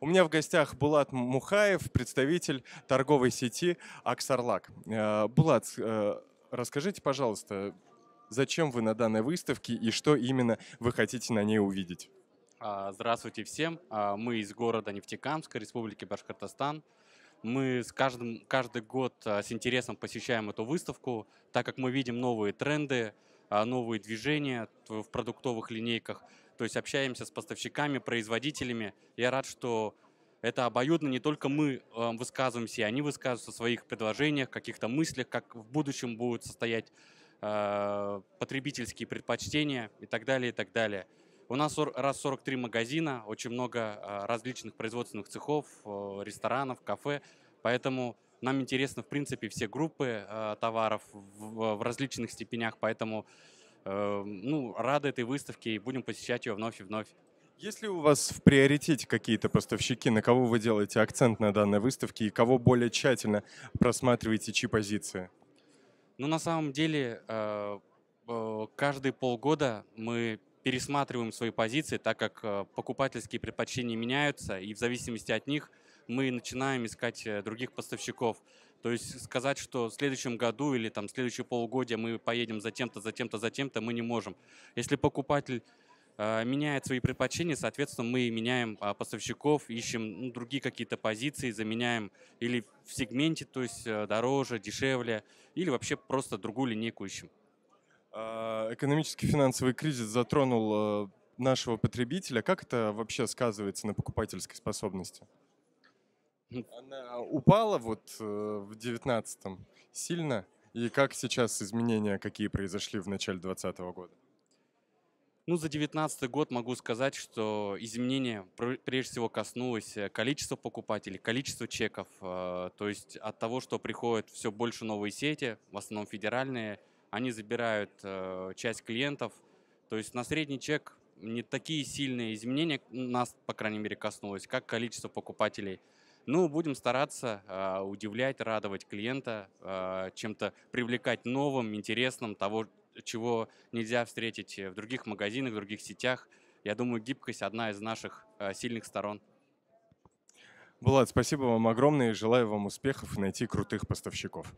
У меня в гостях Булат Мухаев, представитель торговой сети «Аксарлак». Э, Булат, э, расскажите, пожалуйста, зачем вы на данной выставке и что именно вы хотите на ней увидеть? А, здравствуйте всем. А, мы из города Нефтекамска, Республики Башкортостан. Мы с каждым, каждый год а, с интересом посещаем эту выставку, так как мы видим новые тренды, новые движения в продуктовых линейках – то есть общаемся с поставщиками, производителями. Я рад, что это обоюдно, не только мы эм, высказываемся, и они высказываются в своих предложениях, каких-то мыслях, как в будущем будут состоять э, потребительские предпочтения и так далее, и так далее. У нас раз 43 магазина, очень много э, различных производственных цехов, э, ресторанов, кафе, поэтому нам интересны, в принципе, все группы товаров в различных степенях, поэтому Э, ну, рады этой выставке и будем посещать ее вновь и вновь. Есть ли у вас в приоритете какие-то поставщики, на кого вы делаете акцент на данной выставке и кого более тщательно просматриваете, чьи позиции? Ну, на самом деле, э, э, каждые полгода мы пересматриваем свои позиции, так как покупательские предпочтения меняются, и в зависимости от них мы начинаем искать других поставщиков. То есть сказать, что в следующем году или там в следующее полугодие мы поедем за тем-то, за тем-то, за тем-то, мы не можем. Если покупатель э, меняет свои предпочтения, соответственно, мы меняем а, поставщиков, ищем ну, другие какие-то позиции, заменяем или в сегменте, то есть э, дороже, дешевле, или вообще просто другую линейку ищем. А, экономический финансовый кризис затронул э, нашего потребителя. Как это вообще сказывается на покупательской способности? Она упала вот э, в девятнадцатом сильно. И как сейчас изменения какие произошли в начале 2020 года? Ну, за 2019 год могу сказать, что изменения прежде всего коснулось э, количества покупателей, количества чеков. Э, то есть от того, что приходят все больше новые сети, в основном федеральные, они забирают часть клиентов. То есть на средний чек не такие сильные изменения нас, по крайней мере, коснулось, как количество покупателей – ну, будем стараться э, удивлять, радовать клиента, э, чем-то привлекать новым, интересным, того, чего нельзя встретить в других магазинах, в других сетях. Я думаю, гибкость одна из наших э, сильных сторон. Булат, спасибо вам огромное и желаю вам успехов и найти крутых поставщиков.